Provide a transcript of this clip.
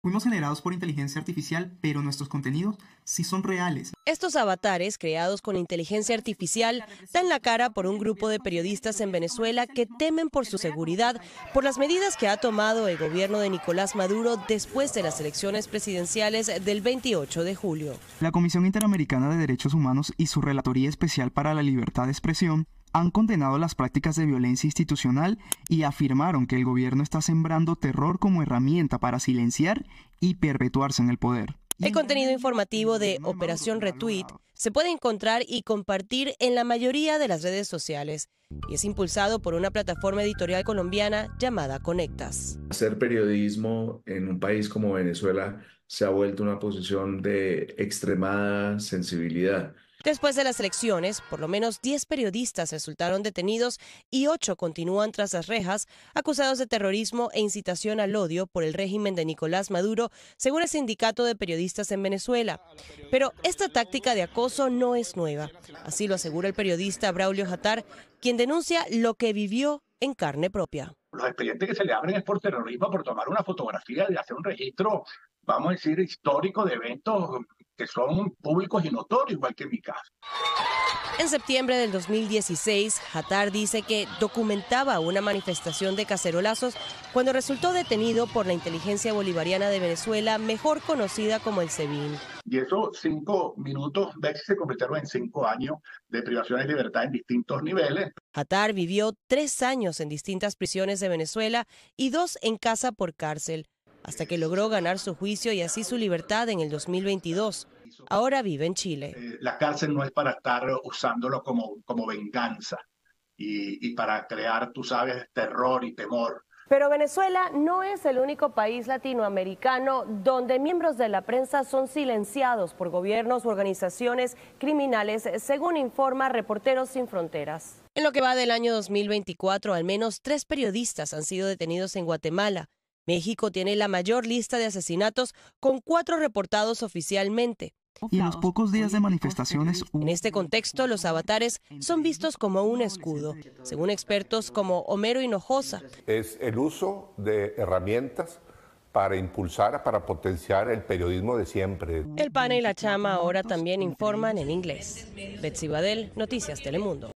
Fuimos generados por inteligencia artificial, pero nuestros contenidos sí son reales. Estos avatares, creados con inteligencia artificial, dan la cara por un grupo de periodistas en Venezuela que temen por su seguridad, por las medidas que ha tomado el gobierno de Nicolás Maduro después de las elecciones presidenciales del 28 de julio. La Comisión Interamericana de Derechos Humanos y su Relatoría Especial para la Libertad de Expresión han condenado las prácticas de violencia institucional y afirmaron que el gobierno está sembrando terror como herramienta para silenciar y perpetuarse en el poder. El contenido informativo de Operación Retweet se puede encontrar y compartir en la mayoría de las redes sociales y es impulsado por una plataforma editorial colombiana llamada Conectas. Hacer periodismo en un país como Venezuela se ha vuelto una posición de extremada sensibilidad. Después de las elecciones, por lo menos 10 periodistas resultaron detenidos y 8 continúan tras las rejas, acusados de terrorismo e incitación al odio por el régimen de Nicolás Maduro, según el Sindicato de Periodistas en Venezuela. Pero esta táctica de acoso no es nueva. Así lo asegura el periodista Braulio Jatar, quien denuncia lo que vivió en carne propia. Los expedientes que se le abren es por terrorismo, por tomar una fotografía, de hacer un registro, vamos a decir, histórico de eventos que son públicos y notorios, igual que en mi caso. En septiembre del 2016, Hatar dice que documentaba una manifestación de cacerolazos cuando resultó detenido por la inteligencia bolivariana de Venezuela, mejor conocida como el SEBIN. Y esos cinco minutos de se convirtieron en cinco años de privación de libertad en distintos niveles. Hatar vivió tres años en distintas prisiones de Venezuela y dos en casa por cárcel hasta que logró ganar su juicio y así su libertad en el 2022. Ahora vive en Chile. Eh, la cárcel no es para estar usándolo como, venganza y, y para crear, tú sabes, terror y temor. Pero Venezuela no es el único país latinoamericano donde miembros de la prensa son silenciados por gobiernos u organizaciones criminales, según informa Reporteros Sin Fronteras. En lo que va del año 2024, al menos tres periodistas han sido detenidos en Guatemala México tiene la mayor lista de asesinatos, con cuatro reportados oficialmente. Y los pocos días de manifestaciones... En este contexto, los avatares son vistos como un escudo, según expertos como Homero Hinojosa. Es el uso de herramientas para impulsar, para potenciar el periodismo de siempre. El PANA y la Chama ahora también informan en inglés. Betsy Badel, Noticias Telemundo.